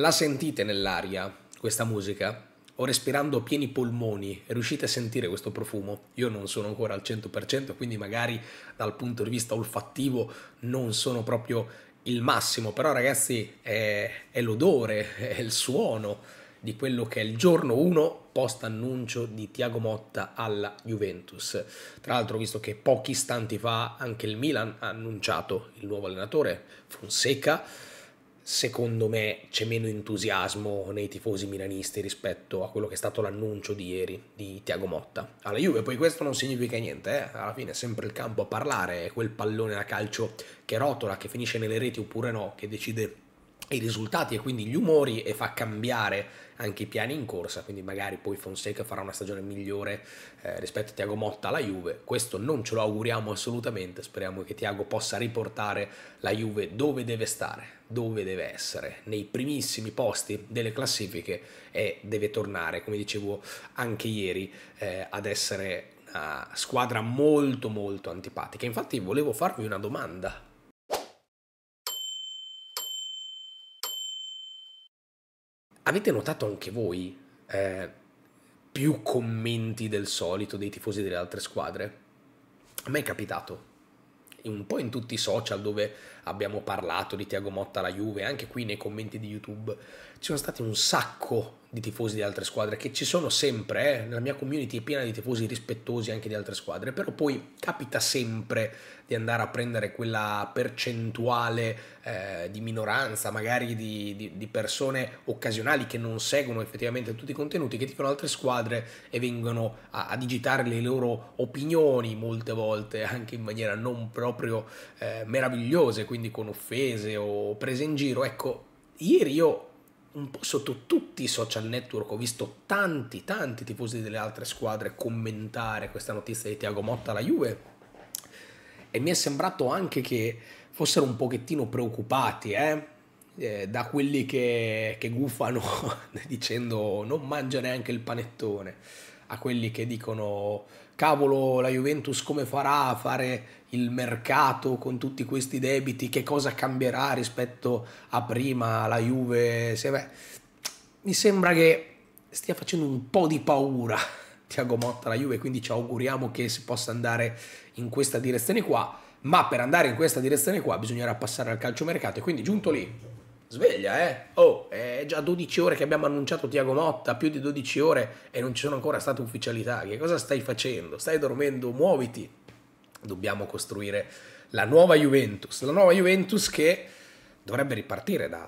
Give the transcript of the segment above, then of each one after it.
La sentite nell'aria questa musica? O respirando pieni polmoni riuscite a sentire questo profumo? Io non sono ancora al 100%, quindi magari dal punto di vista olfattivo non sono proprio il massimo, però ragazzi è, è l'odore, è il suono di quello che è il giorno 1 post annuncio di Tiago Motta alla Juventus. Tra l'altro, visto che pochi istanti fa anche il Milan ha annunciato il nuovo allenatore Fonseca secondo me c'è meno entusiasmo nei tifosi milanisti rispetto a quello che è stato l'annuncio di ieri di Tiago Motta alla Juve. Poi questo non significa niente, eh? alla fine è sempre il campo a parlare, è quel pallone da calcio che rotola, che finisce nelle reti oppure no, che decide i risultati e quindi gli umori e fa cambiare anche i piani in corsa, quindi magari poi Fonseca farà una stagione migliore eh, rispetto a Tiago Motta alla Juve, questo non ce lo auguriamo assolutamente, speriamo che Tiago possa riportare la Juve dove deve stare, dove deve essere, nei primissimi posti delle classifiche e eh, deve tornare, come dicevo anche ieri, eh, ad essere una squadra molto molto antipatica. Infatti volevo farvi una domanda. Avete notato anche voi eh, più commenti del solito dei tifosi delle altre squadre? A me è capitato un po' in tutti i social dove abbiamo parlato di Tiago Motta alla Juve, anche qui nei commenti di YouTube ci sono stati un sacco di tifosi di altre squadre che ci sono sempre, eh? la mia community è piena di tifosi rispettosi anche di altre squadre, però poi capita sempre di andare a prendere quella percentuale eh, di minoranza, magari di, di, di, persone occasionali che non seguono effettivamente tutti i contenuti, che dicono altre squadre e vengono a, a, digitare le loro opinioni molte volte anche in maniera non proprio eh, meravigliosa. Quindi quindi con offese o prese in giro. Ecco, ieri io un po' sotto tutti i social network ho visto tanti, tanti tifosi delle altre squadre commentare questa notizia di Tiago Motta alla Juve e mi è sembrato anche che fossero un pochettino preoccupati, eh? eh da quelli che, che gufano dicendo non mangia neanche il panettone a quelli che dicono cavolo la Juventus come farà a fare il mercato con tutti questi debiti, che cosa cambierà rispetto a prima la Juve, se, beh, mi sembra che stia facendo un po' di paura Tiago Motta la Juve, quindi ci auguriamo che si possa andare in questa direzione qua, ma per andare in questa direzione qua bisognerà passare al calciomercato e quindi giunto lì sveglia, eh. Oh, è già 12 ore che abbiamo annunciato Tiago Motta, più di 12 ore e non ci sono ancora state ufficialità. Che cosa stai facendo? Stai dormendo, muoviti. Dobbiamo costruire la nuova Juventus, la nuova Juventus che dovrebbe ripartire da,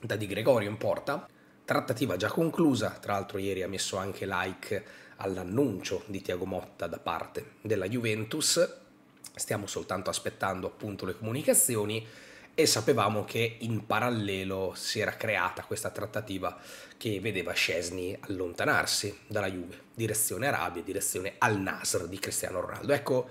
da Di Gregorio in porta. Trattativa già conclusa, tra l'altro ieri ha messo anche like all'annuncio di Tiago Motta da parte della Juventus. Stiamo soltanto aspettando appunto le comunicazioni e sapevamo che in parallelo si era creata questa trattativa che vedeva Scesni allontanarsi dalla Juve, direzione Arabia, direzione Al Nasr di Cristiano Ronaldo. Ecco,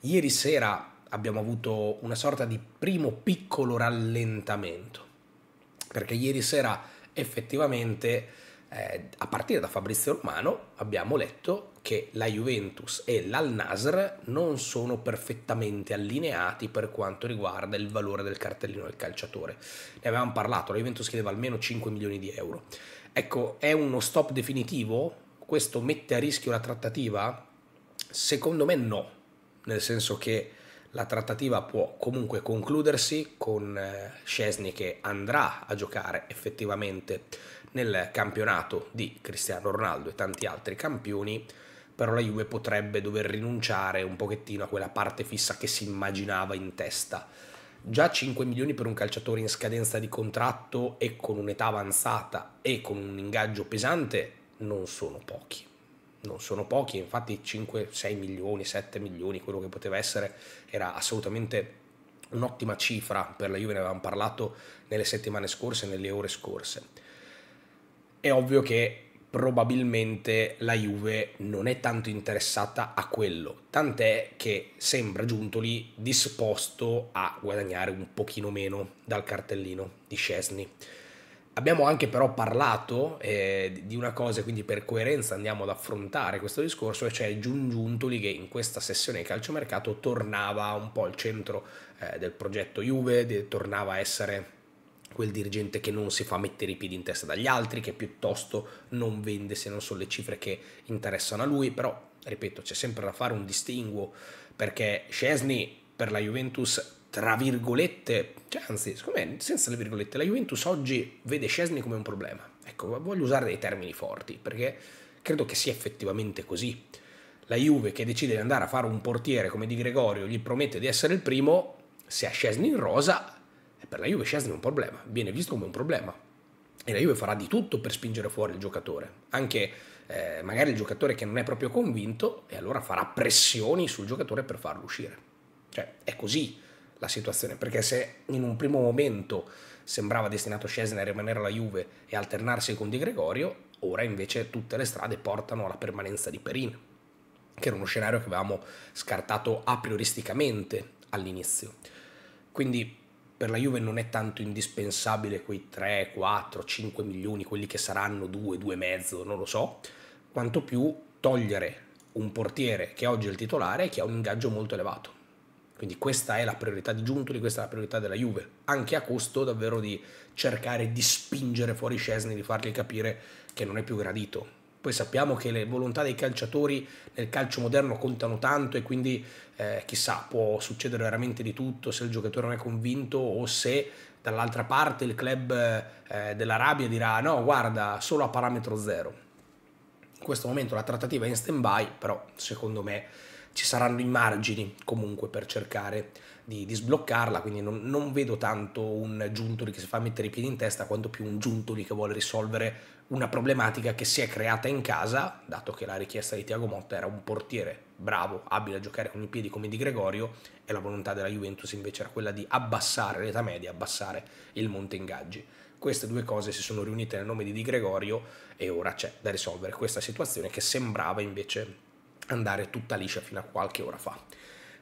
ieri sera abbiamo avuto una sorta di primo piccolo rallentamento, perché ieri sera effettivamente, eh, a partire da Fabrizio Romano, abbiamo letto che la Juventus e l'Al-Nasr non sono perfettamente allineati per quanto riguarda il valore del cartellino del calciatore. Ne avevamo parlato, la Juventus chiedeva almeno 5 milioni di euro. Ecco, è uno stop definitivo? Questo mette a rischio la trattativa? Secondo me no, nel senso che la trattativa può comunque concludersi con eh, Scesni che andrà a giocare effettivamente nel campionato di Cristiano Ronaldo e tanti altri campioni però la Juve potrebbe dover rinunciare un pochettino a quella parte fissa che si immaginava in testa. Già 5 milioni per un calciatore in scadenza di contratto e con un'età avanzata e con un ingaggio pesante non sono pochi. Non sono pochi, infatti 5, 6 milioni, 7 milioni, quello che poteva essere era assolutamente un'ottima cifra per la Juve, ne avevamo parlato nelle settimane scorse, nelle ore scorse. È ovvio che probabilmente la Juve non è tanto interessata a quello, tant'è che sembra Giuntoli disposto a guadagnare un pochino meno dal cartellino di Scesni. Abbiamo anche però parlato eh, di una cosa, quindi per coerenza andiamo ad affrontare questo discorso, e cioè Giun Giuntoli che in questa sessione di calciomercato tornava un po' al centro eh, del progetto Juve, tornava a essere quel dirigente che non si fa mettere i piedi in testa dagli altri, che piuttosto non vende se non sono le cifre che interessano a lui, però ripeto c'è sempre da fare un distinguo perché Scesni per la Juventus tra virgolette, cioè anzi, secondo me senza le virgolette, la Juventus oggi vede Scesni come un problema. Ecco, voglio usare dei termini forti perché credo che sia effettivamente così. La Juve che decide di andare a fare un portiere come Di Gregorio, gli promette di essere il primo, se ha Scesni in rosa e per la Juve Scesni è un problema, viene visto come un problema. E la Juve farà di tutto per spingere fuori il giocatore, anche eh, magari il giocatore che non è proprio convinto, e allora farà pressioni sul giocatore per farlo uscire. Cioè, è così la situazione, perché se in un primo momento sembrava destinato Scesni a rimanere alla Juve e alternarsi con Di Gregorio, ora invece tutte le strade portano alla permanenza di Perin, che era uno scenario che avevamo scartato a prioristicamente all'inizio. Quindi per la Juve non è tanto indispensabile quei 3, 4, 5 milioni, quelli che saranno 2, 2 e mezzo, non lo so, quanto più togliere un portiere che oggi è il titolare e che ha un ingaggio molto elevato. Quindi questa è la priorità di Giuntoli, questa è la priorità della Juve, anche a costo davvero di cercare di spingere fuori Scesni, di fargli capire che non è più gradito, poi sappiamo che le volontà dei calciatori nel calcio moderno contano tanto e quindi eh, chissà, può succedere veramente di tutto se il giocatore non è convinto o se dall'altra parte il club eh, dell'Arabia dirà no, guarda, solo a parametro zero. In questo momento la trattativa è in stand-by, però secondo me ci saranno i margini comunque per cercare di, di sbloccarla, quindi non, non, vedo tanto un Giuntoli che si fa mettere i piedi in testa quanto più un Giuntoli che vuole risolvere una problematica che si è creata in casa, dato che la richiesta di Tiago Motta era un portiere bravo, abile a giocare con i piedi come di Gregorio e la volontà della Juventus invece era quella di abbassare l'età media, abbassare il monte ingaggi. Queste due cose si sono riunite nel nome di Di Gregorio e ora c'è da risolvere questa situazione che sembrava invece andare tutta liscia fino a qualche ora fa.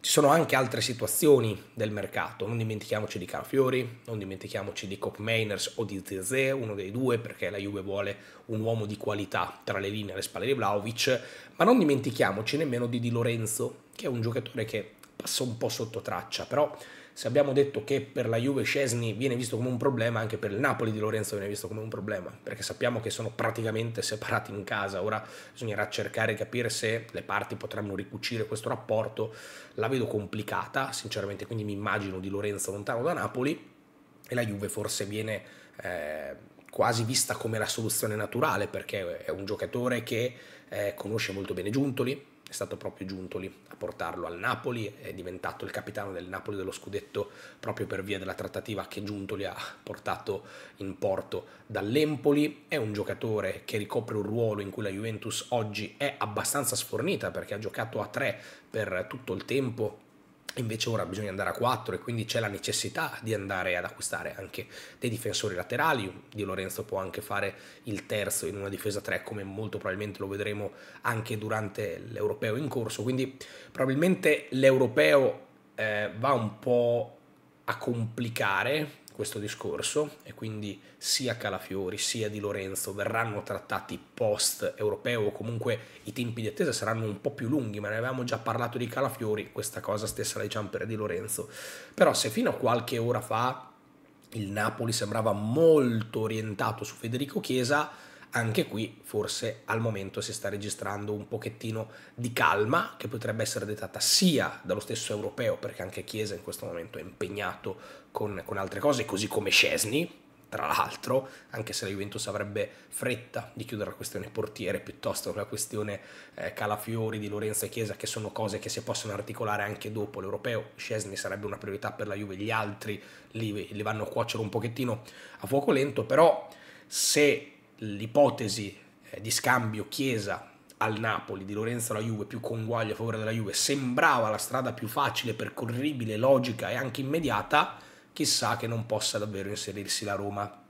Ci sono anche altre situazioni del mercato, non dimentichiamoci di Carafiori, non dimentichiamoci di Cop Mainers o di Zirze, uno dei due perché la Juve vuole un uomo di qualità tra le linee alle spalle di Vlaovic, ma non dimentichiamoci nemmeno di Di Lorenzo, che è un giocatore che passa un po' sotto traccia, però se abbiamo detto che per la Juve Scesni viene visto come un problema, anche per il Napoli di Lorenzo viene visto come un problema, perché sappiamo che sono praticamente separati in casa, ora bisognerà cercare di capire se le parti potranno ricucire questo rapporto, la vedo complicata sinceramente, quindi mi immagino di Lorenzo lontano da Napoli e la Juve forse viene... Eh, quasi vista come la soluzione naturale perché è un giocatore che eh, conosce molto bene Giuntoli, stato proprio Giuntoli a portarlo al Napoli, è diventato il capitano del Napoli dello scudetto proprio per via della trattativa che Giuntoli ha portato in porto dall'Empoli, è un giocatore che ricopre un ruolo in cui la Juventus oggi è abbastanza sfornita perché ha giocato a tre per tutto il tempo Invece ora bisogna andare a 4 e quindi c'è la necessità di andare ad acquistare anche dei difensori laterali. Di Lorenzo può anche fare il terzo in una difesa 3 come molto probabilmente lo vedremo anche durante l'europeo in corso. Quindi probabilmente l'europeo eh, va un po' a complicare questo discorso e quindi sia Calafiori sia Di Lorenzo verranno trattati post europeo o comunque i tempi di attesa saranno un po' più lunghi ma ne avevamo già parlato di Calafiori questa cosa stessa la diciamo per Di Lorenzo però se fino a qualche ora fa il Napoli sembrava molto orientato su Federico Chiesa anche qui forse al momento si sta registrando un pochettino di calma che potrebbe essere dettata sia dallo stesso europeo, perché anche Chiesa in questo momento è impegnato con, con altre cose, così come Scesni, tra l'altro, anche se la Juventus avrebbe fretta di chiudere la questione portiere piuttosto che la questione eh, Calafiori di Lorenzo e Chiesa, che sono cose che si possono articolare anche dopo l'europeo, Scesni sarebbe una priorità per la Juve, gli altri li, li vanno a cuocere un pochettino a fuoco lento, però se l'ipotesi eh, di scambio Chiesa al Napoli di Lorenzo alla Juve più conguaglio a favore della Juve sembrava la strada più facile, percorribile, logica e anche immediata, chissà che non possa davvero inserirsi la Roma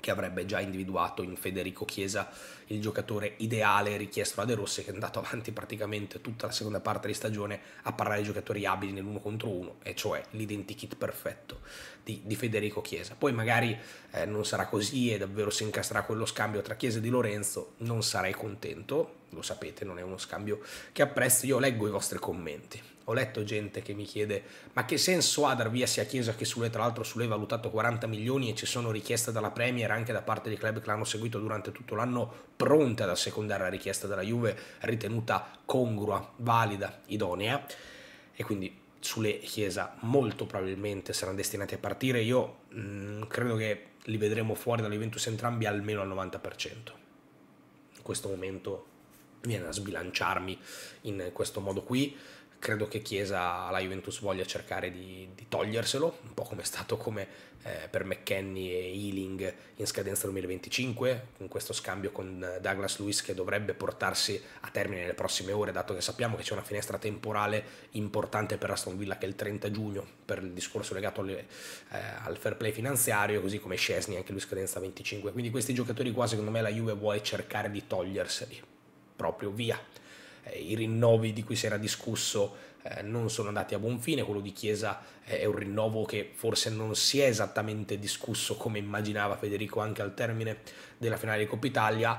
che avrebbe già individuato in Federico Chiesa il giocatore ideale richiesto da De Rossi che è andato avanti praticamente tutta la seconda parte di stagione a parlare di giocatori abili nell'uno contro uno, e cioè l'identikit perfetto di, di, Federico Chiesa. Poi magari eh, non sarà così e davvero si incastrerà quello scambio tra Chiesa e Di Lorenzo, non sarei contento, lo sapete, non è uno scambio che apprezzo, io leggo i vostri commenti. Ho letto gente che mi chiede ma che senso ha dar via sia Chiesa che Sule, tra l'altro Sule è valutato 40 milioni e ci sono richieste dalla Premier anche da parte dei club che l'hanno seguito durante tutto l'anno pronte ad assecondare la richiesta della Juve ritenuta congrua, valida, idonea e quindi Sule e Chiesa molto probabilmente saranno destinati a partire. Io mh, mm, credo che li vedremo fuori dalla Juventus entrambi almeno al 90%. In questo momento viene a sbilanciarmi in questo modo qui. Credo che Chiesa alla Juventus voglia cercare di, di toglierselo, un po' come è stato come, eh, per McKenny e Ealing in scadenza 2025, con questo scambio con Douglas Lewis che dovrebbe portarsi a termine nelle prossime ore, dato che sappiamo che c'è una finestra temporale importante per Aston Villa che è il 30 giugno, per il discorso legato alle, eh, al fair play finanziario, così come Scesni, anche lui scadenza 25. Quindi questi giocatori qua secondo me la Juve vuole cercare di toglierseli proprio via. Eh, I rinnovi di cui si era discusso eh, non sono andati a buon fine, quello di Chiesa eh, è un rinnovo che forse non si è esattamente discusso come immaginava Federico anche al termine della finale di Coppa Italia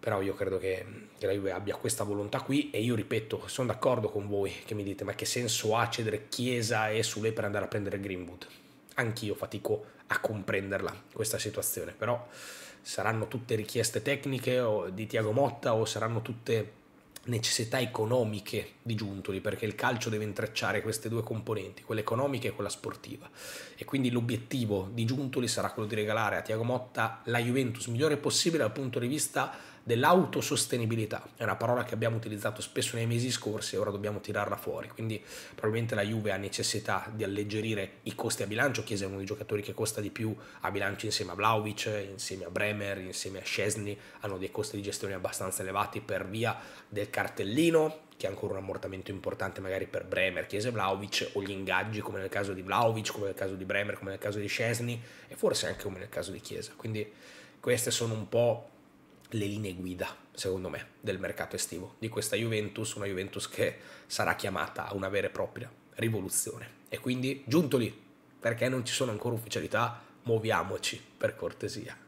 però io credo che, che, la Juve abbia questa volontà qui e io ripeto, sono d'accordo con voi che mi dite ma che senso ha cedere Chiesa e Sule per andare a prendere Greenwood? Anch'io fatico a comprenderla questa situazione, però saranno tutte richieste tecniche di Tiago Motta o saranno tutte necessità economiche di Giuntoli, perché il calcio deve intrecciare queste due componenti, quella economica e quella sportiva. E quindi l'obiettivo di Giuntoli sarà quello di regalare a Tiago Motta la Juventus migliore possibile dal punto di vista dell'autosostenibilità. È una parola che abbiamo utilizzato spesso nei mesi scorsi e ora dobbiamo tirarla fuori. Quindi probabilmente la Juve ha necessità di alleggerire i costi a bilancio. Chiesa è uno dei giocatori che costa di più a bilancio insieme a Vlaovic, insieme a Bremer, insieme a Scesni. Hanno dei costi di gestione abbastanza elevati per via del cartellino che è ancora un ammortamento importante magari per Bremer, Chiesa e Vlaovic o gli ingaggi come nel caso di Vlaovic, come nel caso di Bremer, come nel caso di Scesni e forse anche come nel caso di Chiesa. Quindi queste sono un po' le linee guida, secondo me, del mercato estivo, di questa Juventus, una Juventus che sarà chiamata a una vera e propria rivoluzione. E quindi, giunto lì, perché non ci sono ancora ufficialità, muoviamoci, per cortesia.